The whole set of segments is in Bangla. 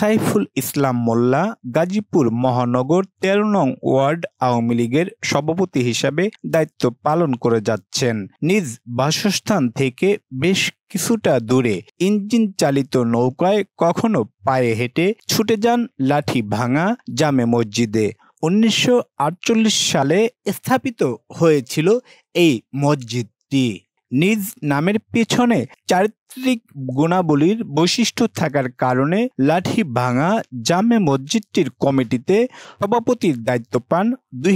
সাইফুল ইসলাম মোল্লা গাজীপুর মহানগর তেরো নং ওয়ার্ড আওয়ামী লীগের সভাপতি হিসাবে দায়িত্ব পালন করে যাচ্ছেন নিজ বাসস্থান থেকে বেশ কিছুটা দূরে ইঞ্জিন চালিত নৌকায় কখনো পায়ে হেঁটে ছুটে যান লাঠি ভাঙা জামে মসজিদে উনিশশো সালে স্থাপিত হয়েছিল এই মসজিদটি নিজ নামের পেছনে চারিত্রিক গুণাবলীর বৈশিষ্ট্য থাকার কারণে লাঠি ভাঙা জামে মসজিদটির কমিটিতে সভাপতির দায়িত্ব পান দুই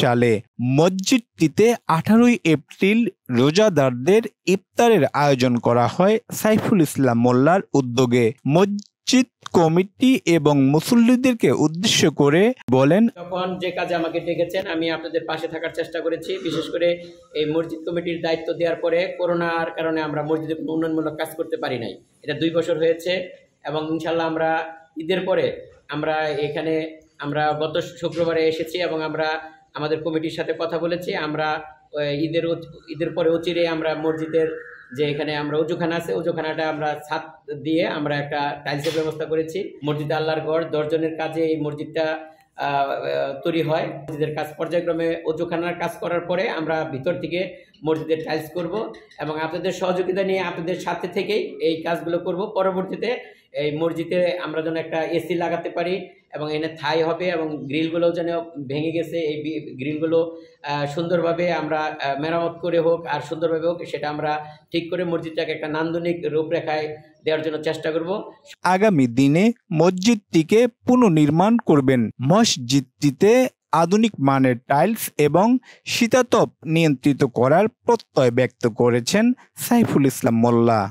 সালে মসজিদটিতে আঠারোই এপ্রিল রোজাদারদের ইফতারের আয়োজন করা হয় সাইফুল ইসলাম মোল্লার উদ্যোগে মসজিদ মসজিদ কমিটি এবং মুসল্লিদেরকে উদ্দেশ্য করে বলেন যখন যে কাজে আমাকে ডেকেছেন আমি আপনাদের পাশে থাকার চেষ্টা করেছি বিশেষ করে এই মসজিদ কমিটির দায়িত্ব দেওয়ার পরে করোনার কারণে আমরা মসজিদে কোনো উন্নয়নমূলক কাজ করতে পারি নাই এটা দুই বছর হয়েছে এবং ইনশাল্লাহ আমরা ঈদের পরে আমরা এখানে আমরা গত শুক্রবারে এসেছি এবং আমরা আমাদের কমিটির সাথে কথা বলেছি আমরা ঈদের ঈদের পরে অচিরে আমরা মসজিদের যে এখানে আমরা উজুখানা আছে উজুখানাটা আমরা ছাদ দিয়ে আমরা একটা টাইলসের ব্যবস্থা করেছি মসজিদ আল্লাহর গড় দশজনের কাজে এই মসজিদটা তৈরি হয় মসজিদের কাজ পর্যায়ক্রমে অজুখানার কাজ করার পরে আমরা ভিতর থেকে মসজিদের টাইলস করব এবং আপনাদের সহযোগিতা নিয়ে আপনাদের সাথে থেকেই এই কাজগুলো করব পরবর্তীতে এই মসজিদে আমরা যেন একটা এসি লাগাতে পারি এবং এনে থাই হবে এবং গ্রিলগুলো যেন ভেঙে গেছে এই গ্রিলগুলো সুন্দরভাবে আমরা মেরামত করে হোক আর সুন্দরভাবে হোক সেটা আমরা ঠিক করে মসজিদটাকে একটা নান্দনিক রূপরেখায় দেওয়ার জন্য চেষ্টা করব আগামী দিনে মসজিদটিকে পুনর্নির্মাণ করবেন মসজিদটিতে আধুনিক মানের টাইলস এবং শীতাতপ নিয়ন্ত্রিত করার প্রত্যয় ব্যক্ত করেছেন সাইফুল ইসলাম মোল্লা